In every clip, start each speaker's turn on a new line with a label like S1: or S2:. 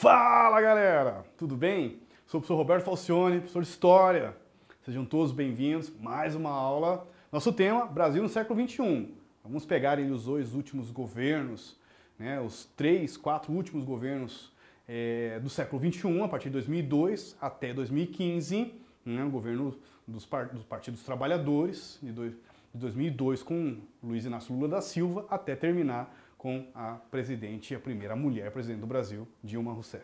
S1: Fala galera, tudo bem? Sou o professor Roberto Falcione, professor de História. Sejam todos bem-vindos, mais uma aula. Nosso tema, Brasil no século XXI. Vamos pegar os dois últimos governos, né, os três, quatro últimos governos é, do século XXI, a partir de 2002 até 2015, né, o governo dos, dos partidos trabalhadores, de, de 2002 com Luiz Inácio Lula da Silva, até terminar com a presidente, a primeira mulher presidente do Brasil, Dilma Rousseff.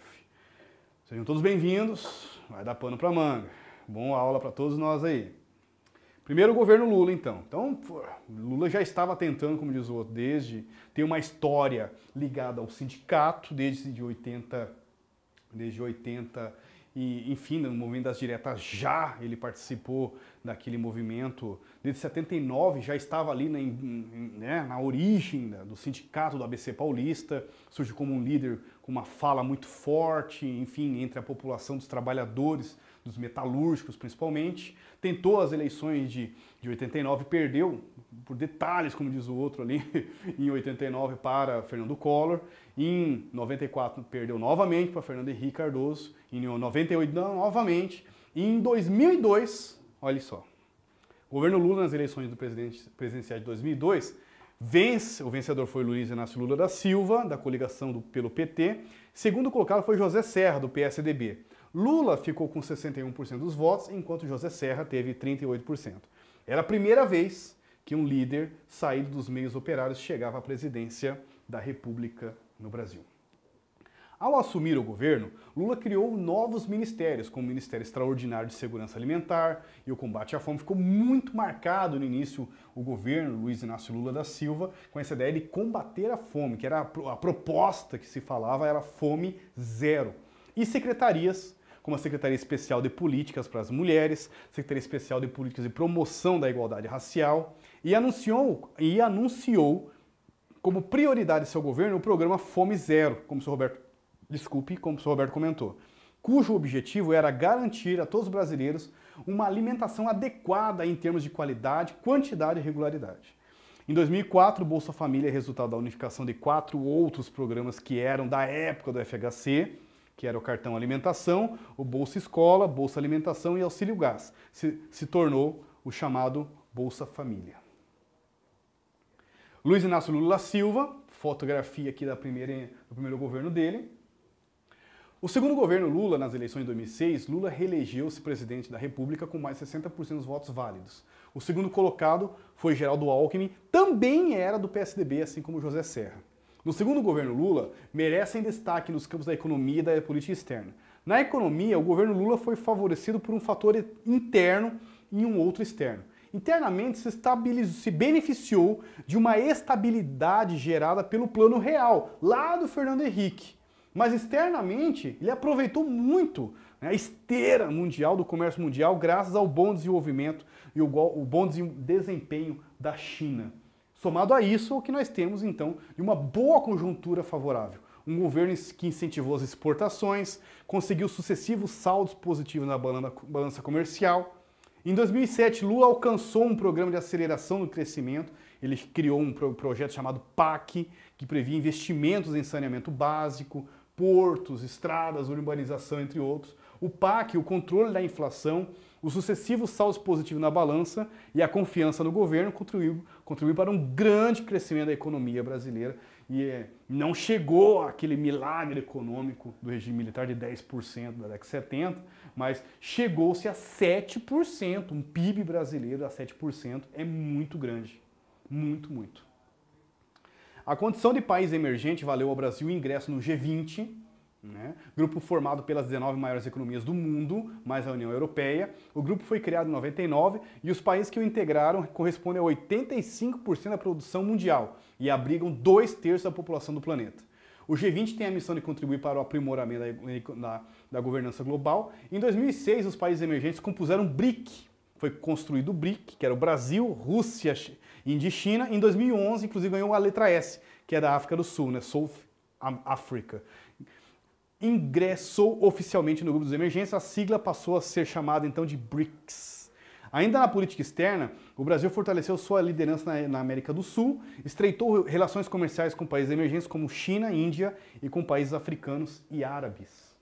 S1: Sejam todos bem-vindos, vai dar pano para manga. Boa aula para todos nós aí. Primeiro o governo Lula, então. Então, Lula já estava tentando, como diz o outro, desde tem uma história ligada ao sindicato desde de 80, desde 80 e, enfim, no movimento das diretas já ele participou daquele movimento. Desde 79 já estava ali na, né, na origem da, do sindicato do ABC Paulista, surge como um líder com uma fala muito forte, enfim, entre a população dos trabalhadores, dos metalúrgicos principalmente. Tentou as eleições de, de 89, perdeu por detalhes, como diz o outro ali, em 89 para Fernando Collor, em 94 perdeu novamente para Fernando Henrique Cardoso, em 98 novamente, e em 2002, olha só, o governo Lula nas eleições do presidenciais de 2002 vence, o vencedor foi Luiz Inácio Lula da Silva, da coligação do, pelo PT, segundo colocado foi José Serra, do PSDB. Lula ficou com 61% dos votos, enquanto José Serra teve 38%. Era a primeira vez que um líder saído dos meios operários chegava à presidência da República no Brasil. Ao assumir o governo, Lula criou novos ministérios, como o Ministério Extraordinário de Segurança Alimentar e o combate à fome. Ficou muito marcado no início o governo Luiz Inácio Lula da Silva com essa ideia de combater a fome, que era a proposta que se falava era fome zero. E secretarias, como a Secretaria Especial de Políticas para as Mulheres, Secretaria Especial de Políticas de Promoção da Igualdade Racial, e anunciou, e anunciou como prioridade seu governo o programa Fome Zero, como o senhor Roberto, desculpe, como o senhor Roberto comentou, cujo objetivo era garantir a todos os brasileiros uma alimentação adequada em termos de qualidade, quantidade e regularidade. Em 2004, o Bolsa Família é resultado da unificação de quatro outros programas que eram da época do FHC, que era o cartão alimentação, o Bolsa Escola, Bolsa Alimentação e Auxílio Gás. Se, se tornou o chamado Bolsa Família. Luiz Inácio Lula Silva, fotografia aqui da primeira, do primeiro governo dele. O segundo governo Lula, nas eleições de 2006, Lula reelegeu-se presidente da República com mais de 60% dos votos válidos. O segundo colocado foi Geraldo Alckmin, também era do PSDB, assim como José Serra. No segundo governo Lula, merecem destaque nos campos da economia e da política externa. Na economia, o governo Lula foi favorecido por um fator interno e um outro externo internamente se, se beneficiou de uma estabilidade gerada pelo plano real, lá do Fernando Henrique. Mas externamente, ele aproveitou muito né, a esteira mundial do comércio mundial, graças ao bom desenvolvimento e o bom desempenho da China. Somado a isso, o que nós temos então de uma boa conjuntura favorável. Um governo que incentivou as exportações, conseguiu sucessivos saldos positivos na balança comercial, em 2007, Lula alcançou um programa de aceleração do crescimento. Ele criou um pro projeto chamado PAC, que previa investimentos em saneamento básico, portos, estradas, urbanização, entre outros. O PAC, o controle da inflação, os sucessivos saldos positivos na balança e a confiança no governo contribuíram contribuiu para um grande crescimento da economia brasileira e é, não chegou aquele milagre econômico do regime militar de 10% da década de 70, mas chegou-se a 7%, um PIB brasileiro a 7% é muito grande. Muito, muito. A condição de país emergente valeu ao Brasil o ingresso no G20, né? grupo formado pelas 19 maiores economias do mundo, mais a União Europeia. O grupo foi criado em 99 e os países que o integraram correspondem a 85% da produção mundial e abrigam dois terços da população do planeta. O G20 tem a missão de contribuir para o aprimoramento da, da, da governança global. Em 2006, os países emergentes compuseram o BRIC. Foi construído o BRIC, que era o Brasil, Rússia, Índia e China. Em 2011, inclusive, ganhou a letra S, que é da África do Sul, né? South Africa ingressou oficialmente no grupo dos emergentes, a sigla passou a ser chamada então de BRICS. Ainda na política externa, o Brasil fortaleceu sua liderança na, América do Sul, estreitou relações comerciais com países emergentes como China, Índia e com países africanos e árabes.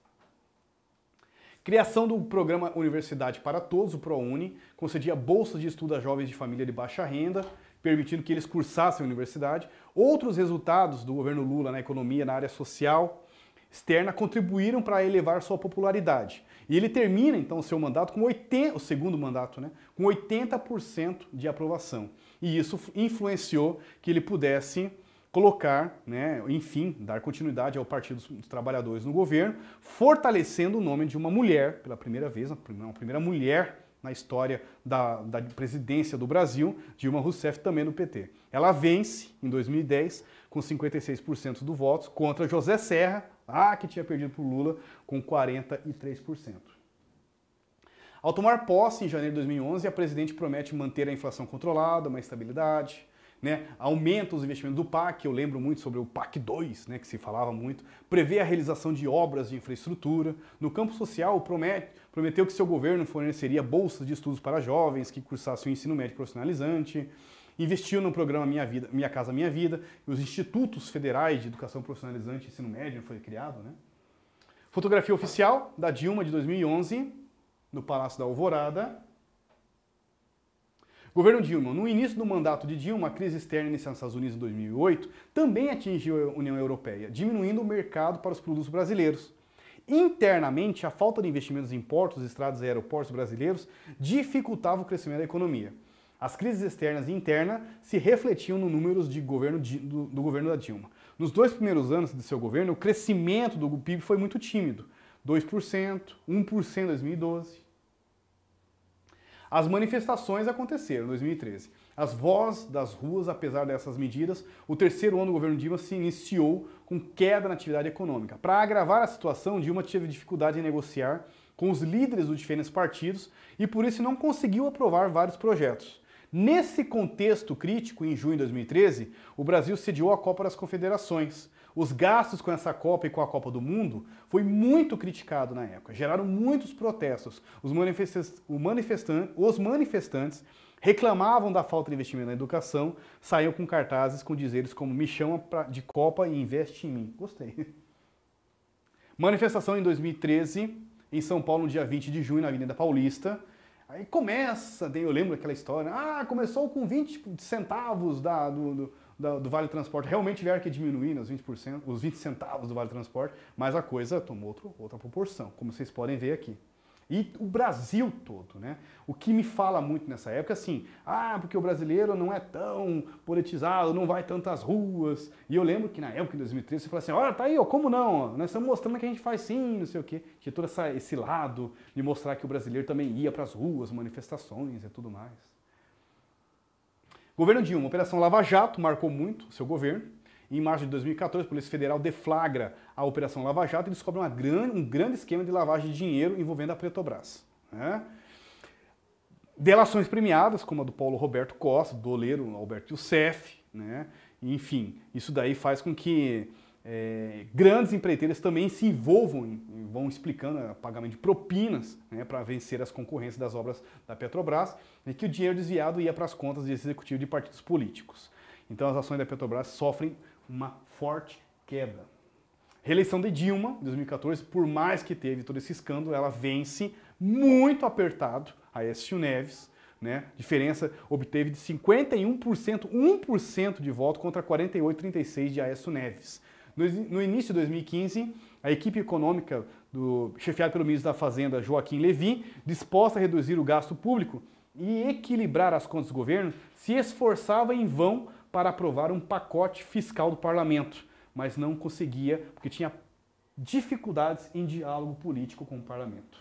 S1: Criação do programa Universidade para Todos, o ProUni, concedia bolsas de estudo a jovens de família de baixa renda, permitindo que eles cursassem a universidade. Outros resultados do governo Lula na economia, na área social externa, contribuíram para elevar sua popularidade. E ele termina então o seu mandato com 80, o segundo mandato, né, com 80% de aprovação. E isso influenciou que ele pudesse colocar, né, enfim, dar continuidade ao Partido dos Trabalhadores no governo, fortalecendo o nome de uma mulher, pela primeira vez, uma primeira mulher na história da, da, presidência do Brasil, Dilma Rousseff também no PT. Ela vence em 2010 com 56% do votos contra José Serra, ah, que tinha perdido para o Lula com 43%. Ao tomar posse em janeiro de 2011, a presidente promete manter a inflação controlada, uma estabilidade, né? aumenta os investimentos do PAC, eu lembro muito sobre o PAC 2, né, que se falava muito, prevê a realização de obras de infraestrutura. No campo social, promete, prometeu que seu governo forneceria bolsas de estudos para jovens que cursassem o ensino médio profissionalizante, investiu no programa Minha Vida, Minha Casa Minha Vida, e os institutos federais de educação profissionalizante e ensino médio foi criado, né? Fotografia oficial da Dilma de 2011 no Palácio da Alvorada. Governo Dilma, no início do mandato de Dilma, a crise externa iniciada nos Estados Unidos em 2008 também atingiu a União Europeia, diminuindo o mercado para os produtos brasileiros. Internamente, a falta de investimentos em portos, estradas e aeroportos brasileiros dificultava o crescimento da economia. As crises externas e interna se refletiam no números de governo de, do, do governo da Dilma. Nos dois primeiros anos de seu governo, o crescimento do PIB foi muito tímido. 2%, 1% em 2012. As manifestações aconteceram em 2013. As vozes das ruas, apesar dessas medidas, o terceiro ano do governo Dilma se iniciou com queda na atividade econômica. Para agravar a situação, Dilma teve dificuldade em negociar com os líderes dos diferentes partidos e por isso não conseguiu aprovar vários projetos. Nesse contexto crítico, em junho de 2013, o Brasil sediou a Copa das Confederações. Os gastos com essa Copa e com a Copa do Mundo foi muito criticado na época, geraram muitos protestos. Os, manifestan os manifestantes reclamavam da falta de investimento na educação, saíam com cartazes com dizeres como me chama de Copa e investe em mim. Gostei. Manifestação em 2013, em São Paulo, no dia 20 de junho, na Avenida Paulista. Aí começa, eu lembro daquela história, ah, começou com 20 centavos da, do, do, do Vale Transporte. Realmente tiveram que diminuir os 20%, os 20 centavos do Vale Transporte, mas a coisa tomou outro, outra proporção, como vocês podem ver aqui e o Brasil todo, né? O que me fala muito nessa época, assim, ah, porque o brasileiro não é tão politizado, não vai tantas ruas. E eu lembro que na época, em 2013, você falou assim, olha, tá aí, ó, como não? Nós estamos mostrando que a gente faz sim, não sei o quê. Tinha todo essa, esse lado de mostrar que o brasileiro também ia para as ruas, manifestações e tudo mais. Governo Dilma, Operação Lava Jato marcou muito o seu governo. Em março de 2014, a Polícia Federal deflagra a Operação Lava Jato e descobre gran, um grande esquema de lavagem de dinheiro envolvendo a Petrobras. Né? Delações premiadas, como a do Paulo Roberto Costa, do oleiro Alberto Youssef, né? enfim, isso daí faz com que é, grandes empreiteiras também se envolvam, e vão explicando né, pagamento de propinas né, para vencer as concorrências das obras da Petrobras, e que o dinheiro desviado ia para as contas de executivo de partidos políticos. Então as ações da Petrobras sofrem uma forte queda. Reeleição de Dilma, em 2014, por mais que teve todo esse escândalo, ela vence muito apertado a Écio Neves, né? Diferença obteve de 51%, 1% de voto contra 48,36% de Aécio Neves. No, início de 2015, a equipe econômica do chefiada pelo ministro da Fazenda Joaquim Levy disposta a reduzir o gasto público e equilibrar as contas do governo, se esforçava em vão para aprovar um pacote fiscal do parlamento, mas não conseguia porque tinha dificuldades em diálogo político com o parlamento.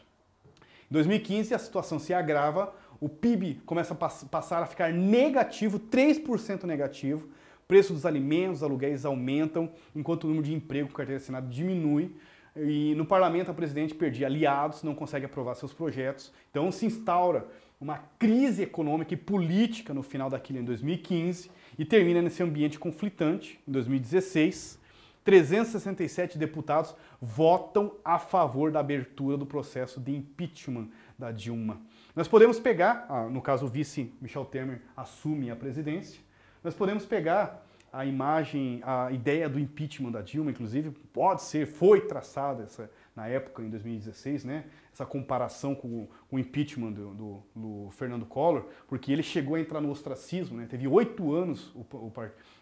S1: Em 2015, a situação se agrava, o PIB começa a passar a ficar negativo, 3% negativo, preço dos alimentos, aluguéis aumentam, enquanto o número de emprego com carteira assinada diminui. E no parlamento a presidente perde aliados, não consegue aprovar seus projetos. Então se instaura uma crise econômica e política no final daquilo em 2015 e termina nesse ambiente conflitante em 2016. 367 deputados votam a favor da abertura do processo de impeachment da Dilma. Nós podemos pegar, ah, no caso o vice Michel Temer assume a presidência, nós podemos pegar a imagem, a ideia do impeachment da Dilma, inclusive, pode ser, foi traçada essa, na época, em 2016, né? essa comparação com o impeachment do, do, do Fernando Collor, porque ele chegou a entrar no ostracismo, né? teve oito anos o, o,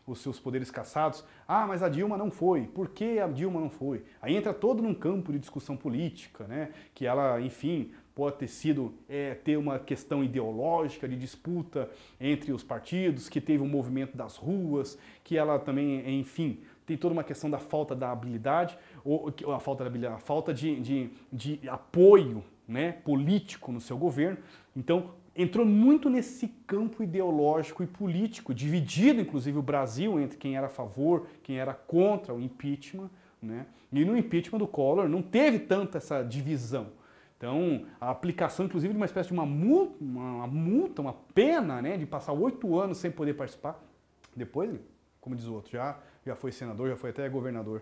S1: os seus poderes cassados. Ah, mas a Dilma não foi. Por que a Dilma não foi? Aí entra todo num campo de discussão política, né? que ela, enfim, pode ter sido é, ter uma questão ideológica de disputa entre os partidos, que teve um movimento das ruas, que ela também, enfim, tem toda uma questão da falta da habilidade, ou a falta, da habilidade, a falta de, de, de apoio né, político no seu governo. Então, entrou muito nesse campo ideológico e político, dividido inclusive o Brasil entre quem era a favor, quem era contra o impeachment. Né? E no impeachment do Collor não teve tanta essa divisão. Então, a aplicação, inclusive, de uma espécie de uma multa, uma, multa, uma pena, né, de passar oito anos sem poder participar. Depois, como diz o outro, já, já foi senador, já foi até governador.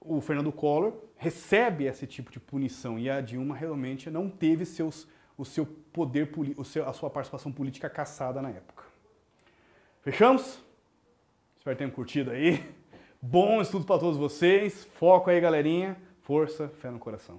S1: O Fernando Collor recebe esse tipo de punição e a Dilma realmente não teve seus, o seu poder, o seu, a sua participação política caçada na época. Fechamos? Espero que tenham curtido aí. Bom estudo para todos vocês. Foco aí, galerinha. Força, fé no coração.